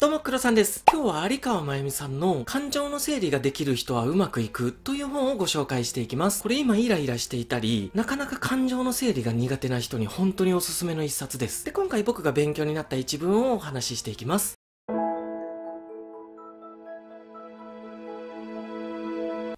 どうも、黒さんです。今日は有川真由美さんの感情の整理ができる人はうまくいくという本をご紹介していきます。これ今イライラしていたり、なかなか感情の整理が苦手な人に本当におすすめの一冊です。で、今回僕が勉強になった一文をお話ししていきます。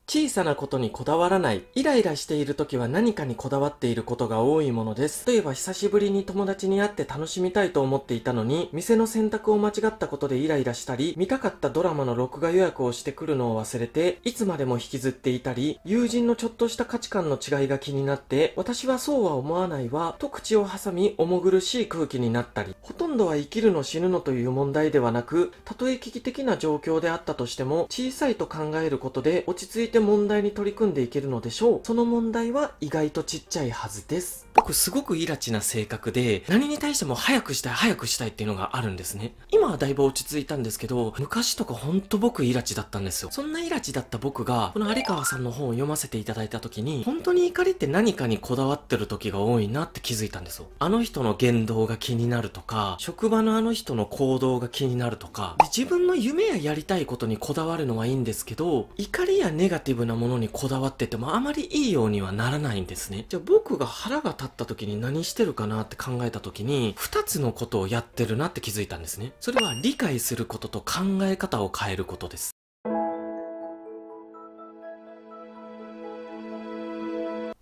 小さなことにこだわらない。イライラしている時は何かにこだわっていることが多いものです。例えば久しぶりに友達に会って楽しみたいと思っていたのに、店の選択を間違ったことでイライラしたり、見たかったドラマの録画予約をしてくるのを忘れて、いつまでも引きずっていたり、友人のちょっとした価値観の違いが気になって、私はそうは思わないわ、と口を挟み、重苦しい空気になったり、ほとんどは生きるの死ぬのという問題ではなく、たとえ危機的な状況であったとしても、小さいと考えることで落ち着いてて問題に取り組んでいけるのでしょうその問題は意外とちっちゃいはずです僕すごくイラチな性格で何に対しても早くしたい早くしたいっていうのがあるんですね今はだいぶ落ち着いたんですけど昔とかほんと僕イラチだったんですよそんなイラチだった僕がこの有川さんの本を読ませていただいた時に本当に怒りって何かにこだわってる時が多いなって気づいたんですよあの人の言動が気になるとか職場のあの人の行動が気になるとか自分の夢ややりたいことにこだわるのはいいんですけど怒りやネガティブなものにこだわっててもあまりいいようにはならないんですね。じゃあ僕が腹が立った時に何してるかなって考えた時に、2つのことをやってるなって気づいたんですね。それは理解することと考え方を変えることです。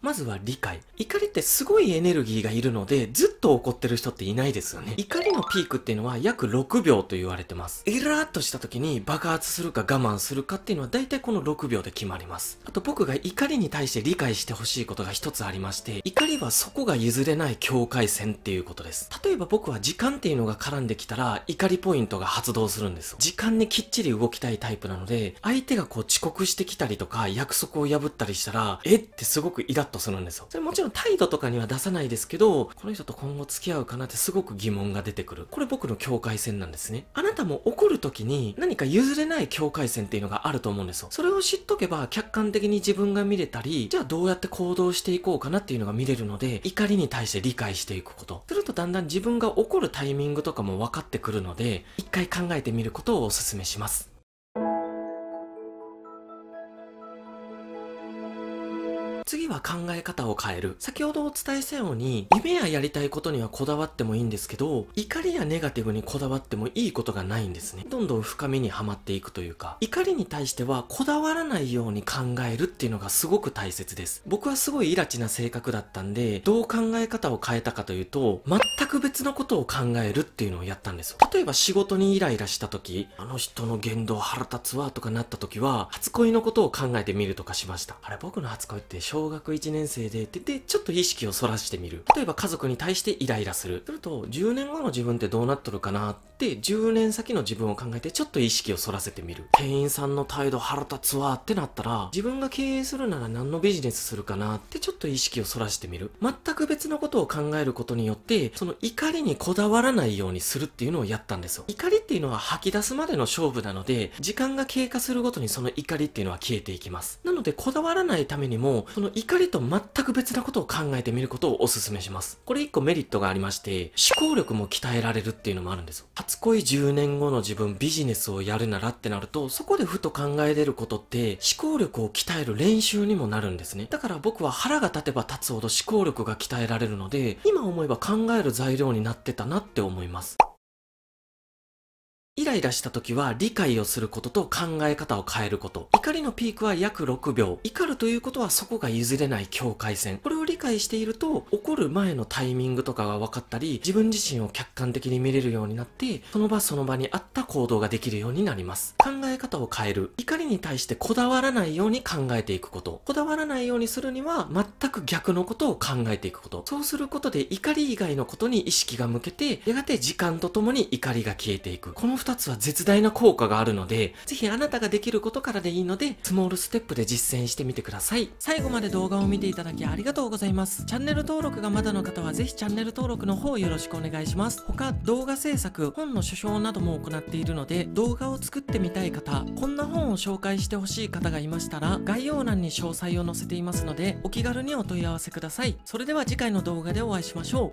まずは理解。怒りってすごいエネルギーがいるので、ずっと怒ってる人っていないですよね。怒りのピークっていうのは約6秒と言われてます。イラーっとした時に爆発するか我慢するかっていうのは大体この6秒で決まります。あと僕が怒りに対して理解してほしいことが一つありまして、怒りはそこが譲れない境界線っていうことです。例えば僕は時間っていうのが絡んできたら、怒りポイントが発動するんです。よ。時間にきっちり動きたいタイプなので、相手がこう遅刻してきたりとか、約束を破ったりしたら、えってすごくイラッッとするんですよ。それもちろん態度とかには出さないですけど、この人と今後付き合うかなってすごく疑問が出てくる。これ僕の境界線なんですね。あなたも怒る時に何か譲れない境界線っていうのがあると思うんですよ。それを知っとけば客観的に自分が見れたり、じゃあどうやって行動していこうかなっていうのが見れるので、怒りに対して理解していくこと。するとだんだん自分が怒るタイミングとかも分かってくるので、一回考えてみることをお勧めします。は考え方を変える。先ほどお伝えしたように、夢ややりたいことにはこだわってもいいんですけど、怒りやネガティブにこだわってもいいことがないんですね。どんどん深みにはまっていくというか、怒りに対してはこだわらないように考えるっていうのがすごく大切です。僕はすごいイラチな性格だったんで、どう考え方を変えたかというと、全く別のことを考えるっていうのをやったんです例えば仕事にイライラした時、あの人の言動腹立つわとかなった時は、初恋のことを考えてみるとかしました。あれ僕の初恋って小学学1年生で、で、で、ちょっと意識をそらしてみる。例えば家族に対してイライラする。すると、10年後の自分ってどうなっとるかなって、10年先の自分を考えてちょっと意識をそらせてみる。店員さんの態度腹立つわってなったら、自分が経営するなら何のビジネスするかなってちょっと意識をそらしてみる。全く別のことを考えることによって、その怒りにこだわらないようにするっていうのをやったんですよ。怒りっていうのは吐き出すまでの勝負なので、時間が経過するごとにその怒りっていうのは消えていきます。なので、こだわらないためにも、その怒りと全く別なことを考えてみることをお勧めします。これ一個メリットがありまして、思考力も鍛えられるっていうのもあるんですよ。初恋10年後の自分ビジネスをやるならってなると、そこでふと考えれることって思考力を鍛える練習にもなるんですね。だから僕は腹が立てば立つほど思考力が鍛えられるので、今思えば考える材料になってたなって思います。イライラした時は理解をすることと考え方を変えること。怒りのピークは約6秒。怒るということはそこが譲れない境界線。これを理解していると、怒る前のタイミングとかが分かったり、自分自身を客観的に見れるようになって、その場その場に合った行動ができるようになります。考え方を変える。怒りに対してこだわらないように考えていくこと。こだわらないようにするには、全く逆のことを考えていくこと。そうすることで怒り以外のことに意識が向けて、やがて時間とともに怒りが消えていく。この2つは絶大な効果があるので、ぜひあなたができることからでいいので、スモールステップで実践してみてください。最後まで動画を見ていただきありがとうございます。チャンネル登録がまだの方はぜひチャンネル登録の方よろしくお願いします。他、動画制作、本の書評なども行っているので、動画を作ってみたい方、こんな本を紹介してほしい方がいましたら、概要欄に詳細を載せていますので、お気軽にお問い合わせください。それでは次回の動画でお会いしましょう。